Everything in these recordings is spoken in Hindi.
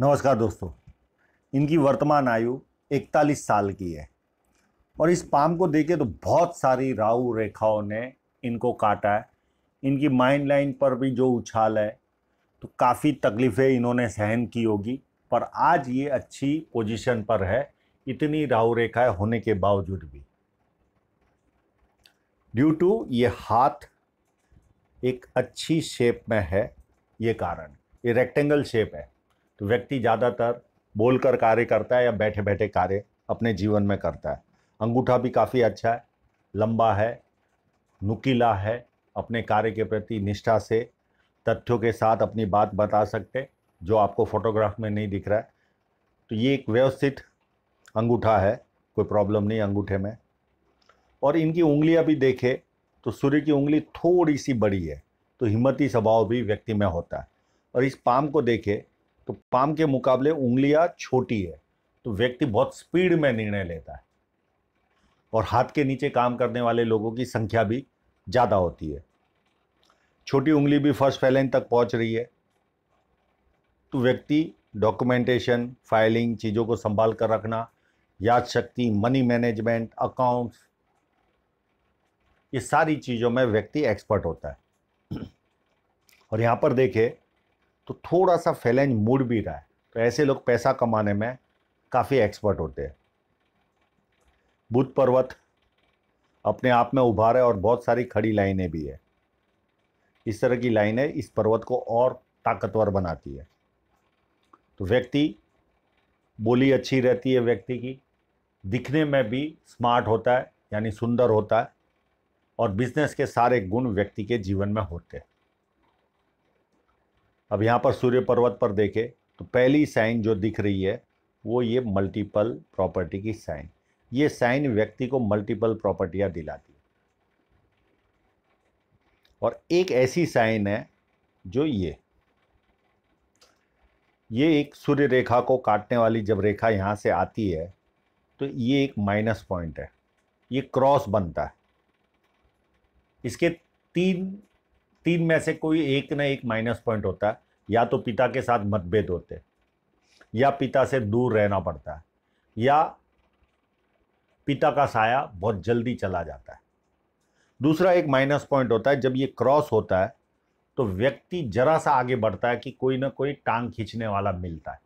नमस्कार दोस्तों इनकी वर्तमान आयु 41 साल की है और इस पाम को देखे तो बहुत सारी राहु रेखाओं ने इनको काटा है इनकी माइंड लाइन पर भी जो उछाल है तो काफ़ी तकलीफ़ें इन्होंने सहन की होगी पर आज ये अच्छी पोजीशन पर है इतनी राहु रेखाएं होने के बावजूद भी ड्यू टू ये हाथ एक अच्छी शेप में है ये कारण ये रेक्टेंगल शेप है तो व्यक्ति ज़्यादातर बोलकर कार्य करता है या बैठे बैठे कार्य अपने जीवन में करता है अंगूठा भी काफ़ी अच्छा है लंबा है नुकीला है अपने कार्य के प्रति निष्ठा से तथ्यों के साथ अपनी बात बता सकते जो आपको फोटोग्राफ में नहीं दिख रहा है तो ये एक व्यवस्थित अंगूठा है कोई प्रॉब्लम नहीं अंगूठे में और इनकी उंगलियाँ भी देखें तो सूर्य की उंगली थोड़ी सी बड़ी है तो हिम्मती स्वभाव भी व्यक्ति में होता है और इस पाम को देखें तो पाम के मुकाबले उंगलियां छोटी है तो व्यक्ति बहुत स्पीड में निर्णय लेता है और हाथ के नीचे काम करने वाले लोगों की संख्या भी ज़्यादा होती है छोटी उंगली भी फर्स्ट फैलेंज तक पहुंच रही है तो व्यक्ति डॉक्यूमेंटेशन फाइलिंग चीज़ों को संभाल कर रखना याद शक्ति मनी मैनेजमेंट अकाउंट्स ये सारी चीज़ों में व्यक्ति एक्सपर्ट होता है और यहाँ पर देखे तो थोड़ा सा फैलेंज मुड़ भी रहा है तो ऐसे लोग पैसा कमाने में काफ़ी एक्सपर्ट होते हैं बुध पर्वत अपने आप में उभार है और बहुत सारी खड़ी लाइनें भी है इस तरह की लाइनें इस पर्वत को और ताकतवर बनाती है तो व्यक्ति बोली अच्छी रहती है व्यक्ति की दिखने में भी स्मार्ट होता है यानी सुंदर होता है और बिजनेस के सारे गुण व्यक्ति के जीवन में होते हैं अब यहाँ पर सूर्य पर्वत पर देखें तो पहली साइन जो दिख रही है वो ये मल्टीपल प्रॉपर्टी की साइन ये साइन व्यक्ति को मल्टीपल प्रॉपर्टियाँ दिलाती और एक ऐसी साइन है जो ये ये एक सूर्य रेखा को काटने वाली जब रेखा यहाँ से आती है तो ये एक माइनस पॉइंट है ये क्रॉस बनता है इसके तीन तीन में से कोई एक ना एक माइनस पॉइंट होता है या तो पिता के साथ मतभेद होते या पिता से दूर रहना पड़ता है या पिता का साया बहुत जल्दी चला जाता है दूसरा एक माइनस पॉइंट होता है जब ये क्रॉस होता है तो व्यक्ति जरा सा आगे बढ़ता है कि कोई ना कोई टांग खींचने वाला मिलता है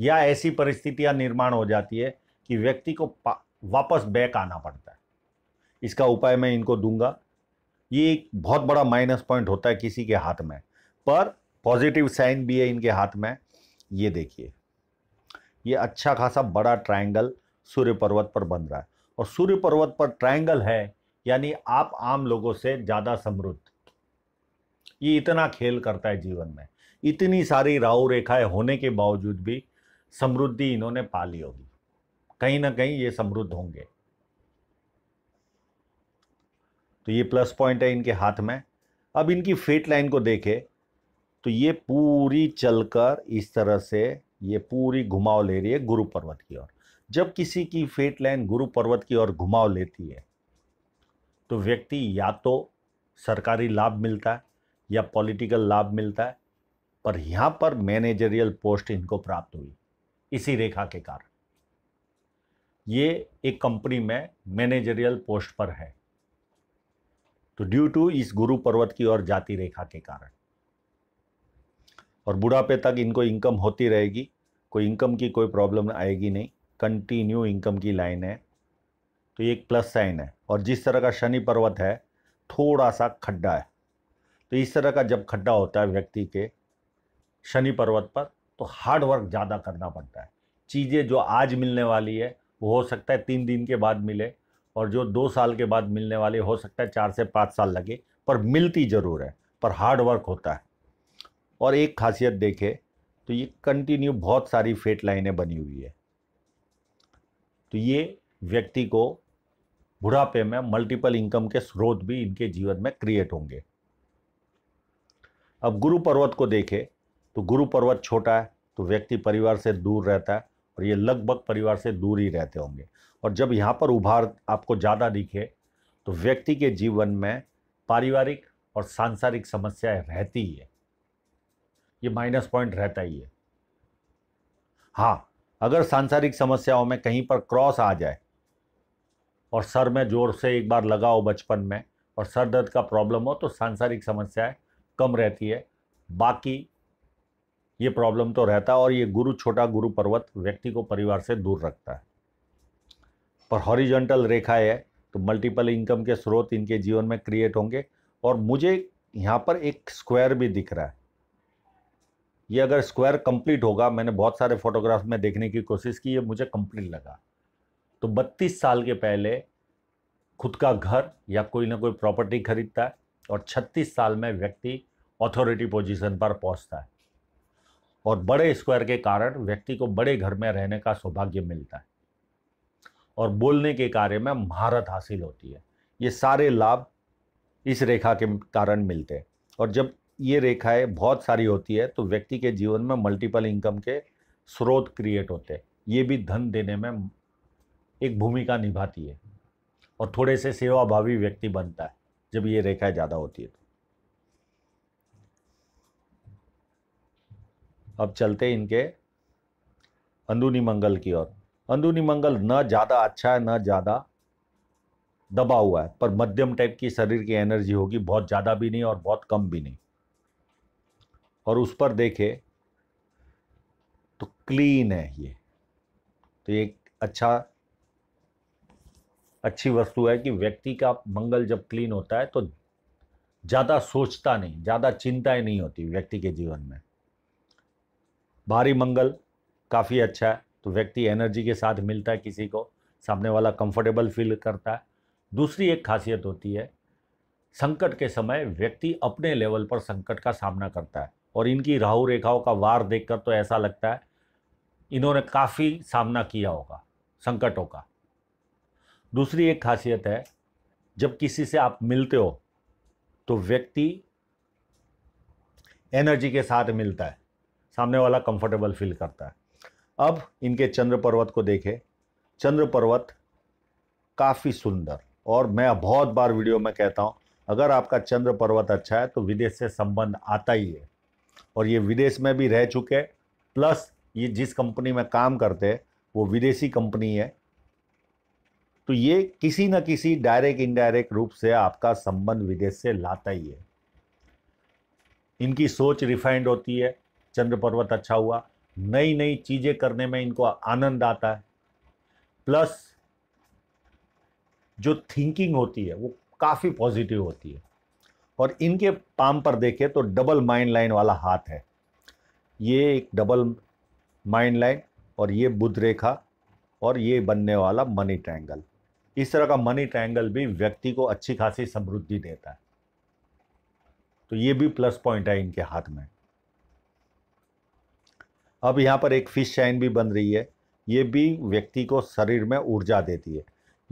या ऐसी परिस्थितियां निर्माण हो जाती है कि व्यक्ति को वापस बैक आना पड़ता है इसका उपाय मैं इनको दूंगा ये एक बहुत बड़ा माइनस पॉइंट होता है किसी के हाथ में पर पॉजिटिव साइन भी है इनके हाथ में ये देखिए ये अच्छा खासा बड़ा ट्रायंगल सूर्य पर्वत पर बन रहा है और सूर्य पर्वत पर ट्रायंगल है यानी आप आम लोगों से ज़्यादा समृद्ध ये इतना खेल करता है जीवन में इतनी सारी राहु रेखाएं होने के बावजूद भी समृद्धि इन्होंने पा ली होगी कहीं ना कहीं ये समृद्ध होंगे तो ये प्लस पॉइंट है इनके हाथ में अब इनकी फेट लाइन को देखें तो ये पूरी चलकर इस तरह से ये पूरी घुमाव ले रही है गुरु पर्वत की ओर जब किसी की फेट लाइन गुरु पर्वत की ओर घुमाव लेती है तो व्यक्ति या तो सरकारी लाभ मिलता है या पॉलिटिकल लाभ मिलता है पर यहाँ पर मैनेजरियल पोस्ट इनको प्राप्त हुई इसी रेखा के कारण ये एक कंपनी में मैनेजरियल पोस्ट पर है तो ड्यू टू इस गुरु पर्वत की ओर जाती रेखा के कारण और बुढ़ापे तक इनको इनकम होती रहेगी कोई इनकम की कोई प्रॉब्लम आएगी नहीं कंटिन्यू इनकम की लाइन है तो ये एक प्लस साइन है और जिस तरह का शनि पर्वत है थोड़ा सा खड्डा है तो इस तरह का जब खड्डा होता है व्यक्ति के शनि पर्वत पर तो हार्ड वर्क ज़्यादा करना पड़ता है चीज़ें जो आज मिलने वाली है वो हो सकता है तीन दिन के बाद मिले और जो दो साल के बाद मिलने वाले हो सकता है चार से पाँच साल लगे पर मिलती ज़रूर है पर हार्ड वर्क होता है और एक खासियत देखें तो ये कंटिन्यू बहुत सारी फेट लाइनें बनी हुई है तो ये व्यक्ति को बुढ़ापे में मल्टीपल इनकम के स्रोत भी इनके जीवन में क्रिएट होंगे अब गुरु पर्वत को देखें तो गुरु पर्वत छोटा है तो व्यक्ति परिवार से दूर रहता है और ये लगभग परिवार से दूर ही रहते होंगे और जब यहाँ पर उभार आपको ज़्यादा दिखे तो व्यक्ति के जीवन में पारिवारिक और सांसारिक समस्याएं रहती है ये माइनस पॉइंट रहता ही है हाँ अगर सांसारिक समस्याओं में कहीं पर क्रॉस आ जाए और सर में जोर से एक बार लगा हो बचपन में और सर दर्द का प्रॉब्लम हो तो सांसारिक समस्याएं कम रहती है बाकी ये प्रॉब्लम तो रहता है और ये गुरु छोटा गुरु पर्वत व्यक्ति को परिवार से दूर रखता है पर हॉरिजेंटल रेखा है तो मल्टीपल इनकम के स्रोत इनके जीवन में क्रिएट होंगे और मुझे यहाँ पर एक स्क्वायर भी दिख रहा है ये अगर स्क्वायर कंप्लीट होगा मैंने बहुत सारे फोटोग्राफ में देखने की कोशिश की ये मुझे कंप्लीट लगा तो 32 साल के पहले खुद का घर या कोई ना कोई प्रॉपर्टी खरीदता है और 36 साल में व्यक्ति अथॉरिटी पोजीशन पर पहुंचता है और बड़े स्क्वायर के कारण व्यक्ति को बड़े घर में रहने का सौभाग्य मिलता है और बोलने के कार्य में महारत हासिल होती है ये सारे लाभ इस रेखा के कारण मिलते हैं और जब ये रेखाएं बहुत सारी होती है तो व्यक्ति के जीवन में मल्टीपल इनकम के स्रोत क्रिएट होते हैं ये भी धन देने में एक भूमिका निभाती है और थोड़े से सेवाभावी व्यक्ति बनता है जब ये रेखाएं ज़्यादा होती है तो अब चलते इनके अंदुनी मंगल की ओर अंदूनी मंगल न ज़्यादा अच्छा है न ज़्यादा दबा हुआ है पर मध्यम टाइप की शरीर की एनर्जी होगी बहुत ज़्यादा भी नहीं और बहुत कम भी नहीं और उस पर देखे तो क्लीन है ये तो ये अच्छा अच्छी वस्तु है कि व्यक्ति का मंगल जब क्लीन होता है तो ज़्यादा सोचता नहीं ज़्यादा चिंताएं नहीं होती व्यक्ति के जीवन में भारी मंगल काफ़ी अच्छा है तो व्यक्ति एनर्जी के साथ मिलता है किसी को सामने वाला कंफर्टेबल फील करता है दूसरी एक खासियत होती है संकट के समय व्यक्ति अपने लेवल पर संकट का सामना करता है और इनकी राहु रेखाओं का वार देखकर तो ऐसा लगता है इन्होंने काफ़ी सामना किया होगा संकटों का दूसरी एक खासियत है जब किसी से आप मिलते हो तो व्यक्ति एनर्जी के साथ मिलता है सामने वाला कंफर्टेबल फील करता है अब इनके चंद्र पर्वत को देखें चंद्र पर्वत काफ़ी सुंदर और मैं बहुत बार वीडियो में कहता हूँ अगर आपका चंद्र पर्वत अच्छा है तो विदेश से संबंध आता ही है और ये विदेश में भी रह चुके प्लस ये जिस कंपनी में काम करते वो विदेशी कंपनी है तो ये किसी न किसी डायरेक्ट इनडायरेक्ट रूप से आपका संबंध विदेश से लाता ही है इनकी सोच रिफाइंड होती है चंद्र पर्वत अच्छा हुआ नई नई चीज़ें करने में इनको आनंद आता है प्लस जो थिंकिंग होती है वो काफ़ी पॉजिटिव होती है और इनके पाम पर देखें तो डबल माइंड लाइन वाला हाथ है ये एक डबल माइंड लाइन और ये बुद्ध रेखा और ये बनने वाला मनी ट्रायंगल इस तरह का मनी ट्रायंगल भी व्यक्ति को अच्छी खासी समृद्धि देता है तो ये भी प्लस पॉइंट है इनके हाथ में अब यहाँ पर एक फिश शाइन भी बन रही है ये भी व्यक्ति को शरीर में ऊर्जा देती है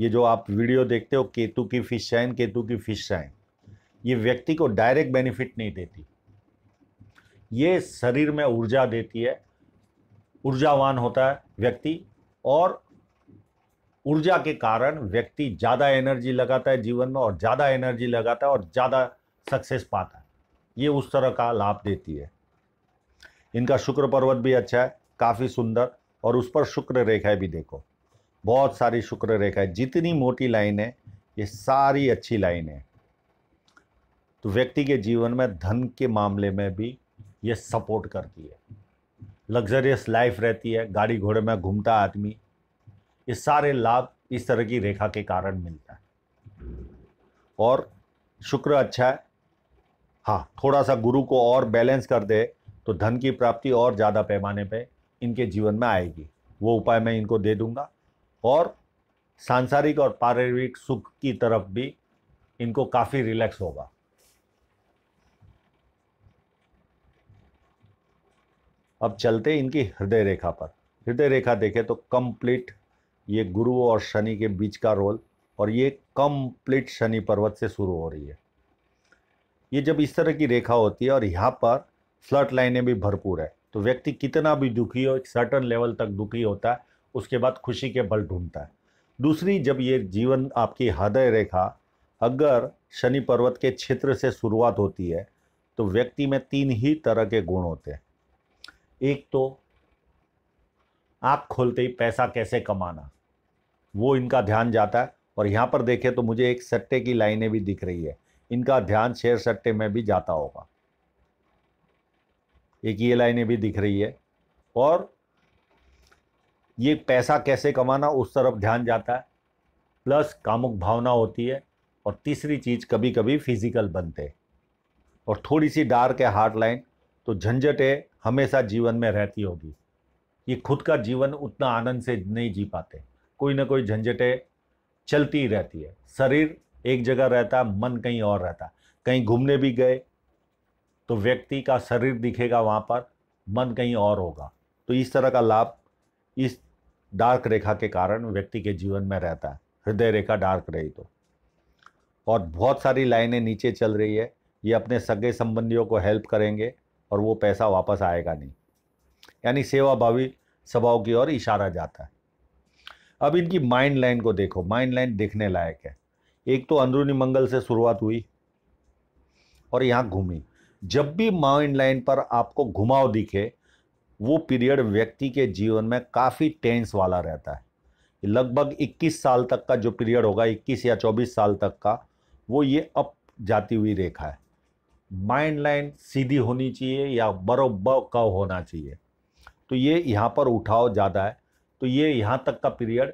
ये जो आप वीडियो देखते हो केतु की फिश शाइन केतु की फिश शाइन ये व्यक्ति को डायरेक्ट बेनिफिट नहीं देती ये शरीर में ऊर्जा देती है ऊर्जावान होता है व्यक्ति और ऊर्जा के कारण व्यक्ति ज़्यादा एनर्जी लगाता है जीवन में और ज़्यादा एनर्जी लगाता है और ज़्यादा सक्सेस पाता है ये उस तरह का लाभ देती है इनका शुक्र पर्वत भी अच्छा है काफ़ी सुंदर और उस पर शुक्र रेखाएं भी देखो बहुत सारी शुक्र रेखाएं जितनी मोटी लाइन है ये सारी अच्छी लाइन है तो व्यक्ति के जीवन में धन के मामले में भी ये सपोर्ट करती है लग्जरियस लाइफ रहती है गाड़ी घोड़े में घूमता आदमी ये सारे लाभ इस तरह की रेखा के कारण मिलता है और शुक्र अच्छा है हाँ थोड़ा सा गुरु को और बैलेंस कर दे तो धन की प्राप्ति और ज़्यादा पैमाने पे इनके जीवन में आएगी वो उपाय मैं इनको दे दूंगा और सांसारिक और पारिवारिक सुख की तरफ भी इनको काफ़ी रिलैक्स होगा अब चलते इनकी हृदय रेखा पर हृदय रेखा देखें तो कंप्लीट ये गुरु और शनि के बीच का रोल और ये कंप्लीट शनि पर्वत से शुरू हो रही है ये जब इस तरह की रेखा होती है और यहाँ पर फ्लट लाइनें भी भरपूर है तो व्यक्ति कितना भी दुखी हो एक सर्टन लेवल तक दुखी होता है उसके बाद खुशी के बल ढूंढता है दूसरी जब ये जीवन आपकी हृदय रेखा अगर शनि पर्वत के क्षेत्र से शुरुआत होती है तो व्यक्ति में तीन ही तरह के गुण होते हैं एक तो आप खोलते ही पैसा कैसे कमाना वो इनका ध्यान जाता है और यहाँ पर देखें तो मुझे एक सट्टे की लाइनें भी दिख रही है इनका ध्यान शेयर सट्टे में भी जाता होगा एक ये लाइनें भी दिख रही है और ये पैसा कैसे कमाना उस तरफ ध्यान जाता है प्लस कामुक भावना होती है और तीसरी चीज़ कभी कभी फिजिकल बनते और थोड़ी सी डार्क है हार्ड लाइन तो झंझट है हमेशा जीवन में रहती होगी ये खुद का जीवन उतना आनंद से नहीं जी पाते कोई ना कोई झंझटें चलती ही रहती है शरीर एक जगह रहता मन कहीं और रहता कहीं घूमने भी गए तो व्यक्ति का शरीर दिखेगा वहाँ पर मन कहीं और होगा तो इस तरह का लाभ इस डार्क रेखा के कारण व्यक्ति के जीवन में रहता है हृदय रेखा डार्क रही तो और बहुत सारी लाइनें नीचे चल रही है ये अपने सगे संबंधियों को हेल्प करेंगे और वो पैसा वापस आएगा नहीं यानी सेवाभावी स्वभाव की ओर इशारा जाता है अब इनकी माइंड लाइन को देखो माइंड लाइन देखने लायक है एक तो अंदरूनी मंगल से शुरुआत हुई और यहाँ घूमी जब भी माइंड लाइन पर आपको घुमाव दिखे वो पीरियड व्यक्ति के जीवन में काफ़ी टेंस वाला रहता है लगभग 21 साल तक का जो पीरियड होगा 21 या 24 साल तक का वो ये अप जाती हुई रेखा है माइंड लाइन सीधी होनी चाहिए या बरोबर कव होना चाहिए तो ये यहाँ पर उठाव ज़्यादा है तो ये यहाँ तक का पीरियड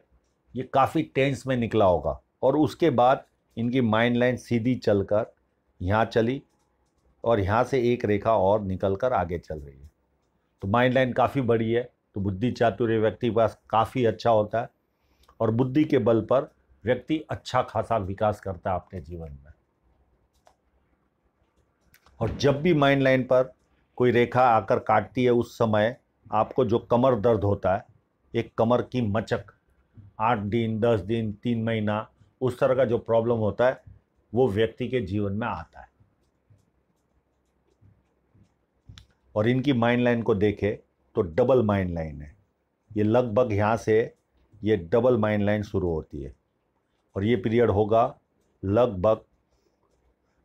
ये काफ़ी टेंस में निकला होगा और उसके बाद इनकी माइंड लाइन सीधी चलकर यहाँ चली और यहाँ से एक रेखा और निकल कर आगे चल रही है तो माइंड लाइन काफ़ी बड़ी है तो बुद्धि चातुर्य व्यक्ति के पास काफ़ी अच्छा होता है और बुद्धि के बल पर व्यक्ति अच्छा खासा विकास करता है अपने जीवन में और जब भी माइंड लाइन पर कोई रेखा आकर काटती है उस समय आपको जो कमर दर्द होता है एक कमर की मचक आठ दिन दस दिन तीन महीना उस तरह का जो प्रॉब्लम होता है वो व्यक्ति के जीवन में आता है और इनकी माइंड लाइन को देखें तो डबल माइंड लाइन है ये लगभग यहाँ से ये डबल माइंड लाइन शुरू होती है और ये पीरियड होगा लगभग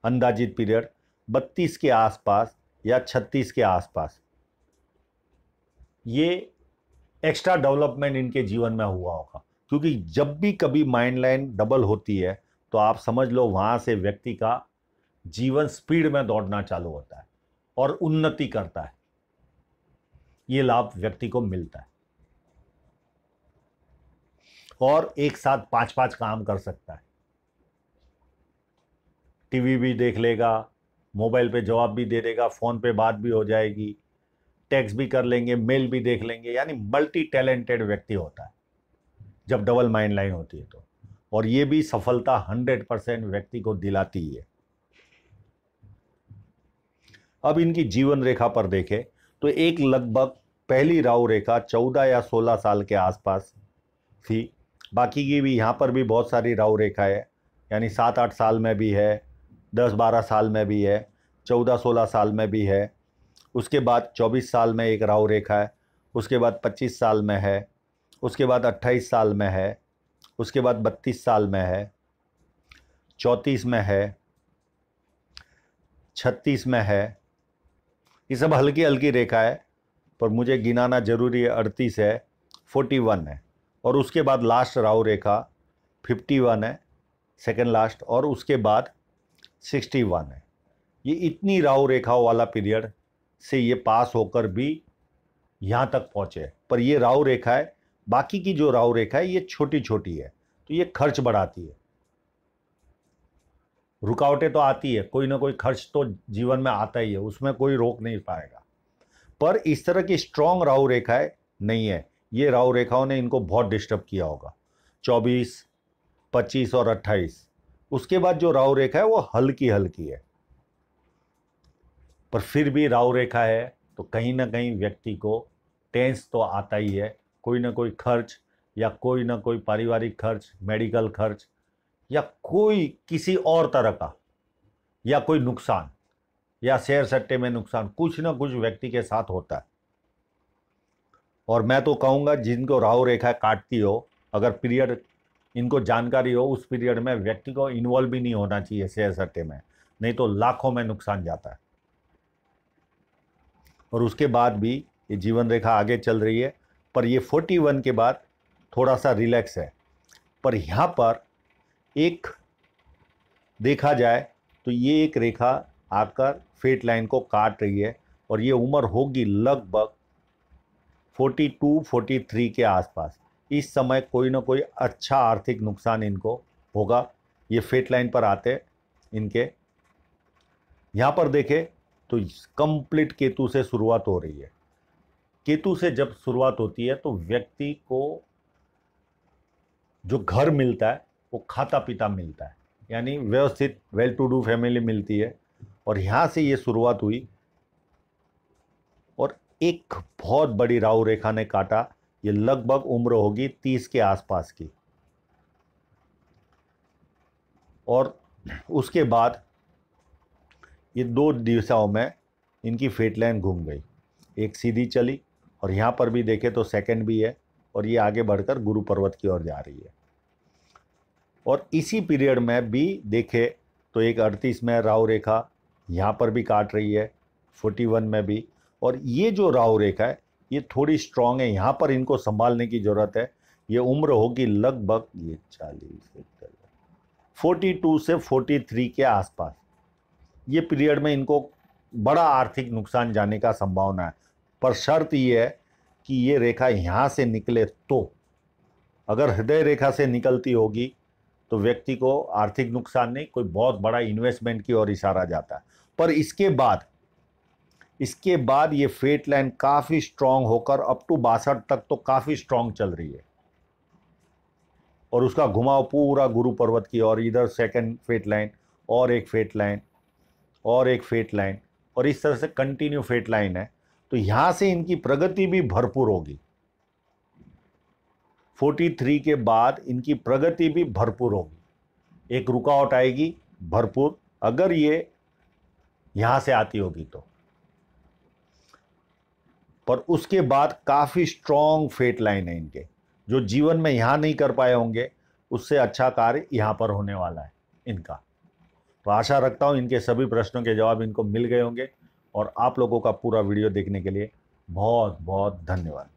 अंदाजित पीरियड बत्तीस के आसपास या छत्तीस के आसपास ये एक्स्ट्रा डेवलपमेंट इनके जीवन में हुआ होगा क्योंकि जब भी कभी माइंड लाइन डबल होती है तो आप समझ लो वहाँ से व्यक्ति का जीवन स्पीड में दौड़ना चालू होता है और उन्नति करता है ये लाभ व्यक्ति को मिलता है और एक साथ पांच पांच काम कर सकता है टीवी भी देख लेगा मोबाइल पे जवाब भी दे देगा फ़ोन पे बात भी हो जाएगी टैक्स भी कर लेंगे मेल भी देख लेंगे यानी मल्टी टैलेंटेड व्यक्ति होता है जब डबल माइंड लाइन होती है तो और ये भी सफलता हंड्रेड परसेंट व्यक्ति को दिलाती है अब इनकी जीवन रेखा पर देखें तो एक लगभग पहली राहु रेखा चौदह या सोलह साल के आसपास थी बाकी की भी यहाँ पर भी बहुत सारी राहु रेखा है यानी सात आठ साल में भी है दस बारह साल में भी है चौदह सोलह साल में भी है उसके बाद चौबीस साल में एक राहु रेखा है उसके बाद पच्चीस साल में है उसके बाद अट्ठाईस साल में है उसके बाद बत्तीस साल में है चौंतीस में है छत्तीस में है ये सब हल्की हल्की रेखा है पर मुझे गिनाना जरूरी है अड़तीस है फोर्टी वन है और उसके बाद लास्ट राहु रेखा फिफ्टी वन है सेकेंड लास्ट और उसके बाद सिक्सटी वन है ये इतनी राहु रेखाओं वाला पीरियड से ये पास होकर भी यहाँ तक पहुँचे पर ये राहु रेखा है बाकी की जो राहु रेखा है ये छोटी छोटी है तो ये खर्च बढ़ाती है रुकावटें तो आती है कोई ना कोई खर्च तो जीवन में आता ही है उसमें कोई रोक नहीं पाएगा पर इस तरह की स्ट्रांग राहु रेखाएं नहीं है ये राहु रेखाओं ने इनको बहुत डिस्टर्ब किया होगा 24, 25 और उसके बाद जो राहु रेखा है वो हल्की हल्की है पर फिर भी राहु रेखा है तो कहीं ना कहीं व्यक्ति को टेंस तो आता ही है कोई ना कोई खर्च या कोई ना कोई पारिवारिक खर्च मेडिकल खर्च या कोई किसी और तरह का या कोई नुकसान या शेयर सट्टे में नुकसान कुछ ना कुछ व्यक्ति के साथ होता है और मैं तो कहूँगा जिनको राहु रेखा काटती हो अगर पीरियड इनको जानकारी हो उस पीरियड में व्यक्ति को इन्वॉल्व भी नहीं होना चाहिए शेयर सट्टे में नहीं तो लाखों में नुकसान जाता है और उसके बाद भी ये जीवन रेखा आगे चल रही है पर ये 41 के बाद थोड़ा सा रिलैक्स है पर यहाँ पर एक देखा जाए तो ये एक रेखा आकर फेट लाइन को काट रही है और ये उम्र होगी लगभग 42, 43 के आसपास इस समय कोई ना कोई अच्छा आर्थिक नुकसान इनको होगा ये फेट लाइन पर आते इनके यहाँ पर देखें तो कंप्लीट केतु से शुरुआत हो रही है केतु से जब शुरुआत होती है तो व्यक्ति को जो घर मिलता है वो खाता पीता मिलता है यानी व्यवस्थित वेल टू डू फैमिली मिलती है और यहाँ से ये शुरुआत हुई और एक बहुत बड़ी राहु रेखा ने काटा ये लगभग उम्र होगी तीस के आसपास की और उसके बाद ये दो दिशाओं में इनकी फेट लाइन घूम गई एक सीधी चली और यहाँ पर भी देखें तो सेकंड भी है और ये आगे बढ़कर गुरु पर्वत की ओर जा रही है और इसी पीरियड में भी देखे तो एक अड़तीस में राहु रेखा यहाँ पर भी काट रही है फोर्टी वन में भी और ये जो राहु रेखा है ये थोड़ी स्ट्रांग है यहाँ पर इनको संभालने की ज़रूरत है ये उम्र होगी लगभग ये चालीस फोर्टी टू से फोर्टी थ्री के आसपास ये पीरियड में इनको बड़ा आर्थिक नुकसान जाने का संभावना है पर शर्त ये है कि ये रेखा यहाँ से निकले तो अगर हृदय रेखा से निकलती होगी तो व्यक्ति को आर्थिक नुकसान नहीं कोई बहुत बड़ा इन्वेस्टमेंट की ओर इशारा जाता है पर इसके बाद इसके बाद ये फेट लाइन काफ़ी स्ट्रांग होकर अप टू बासठ तक तो काफ़ी स्ट्रांग चल रही है और उसका घुमाव पूरा गुरु पर्वत की और इधर सेकंड फेट लाइन और एक फेट लाइन और एक फेट लाइन और इस तरह से कंटिन्यू फेट लाइन है तो यहाँ से इनकी प्रगति भी भरपूर होगी 43 के बाद इनकी प्रगति भी भरपूर होगी एक रुकावट आएगी भरपूर अगर ये यहाँ से आती होगी तो पर उसके बाद काफ़ी स्ट्रॉन्ग फेट लाइन है इनके जो जीवन में यहाँ नहीं कर पाए होंगे उससे अच्छा कार्य यहाँ पर होने वाला है इनका तो आशा रखता हूँ इनके सभी प्रश्नों के जवाब इनको मिल गए होंगे और आप लोगों का पूरा वीडियो देखने के लिए बहुत बहुत धन्यवाद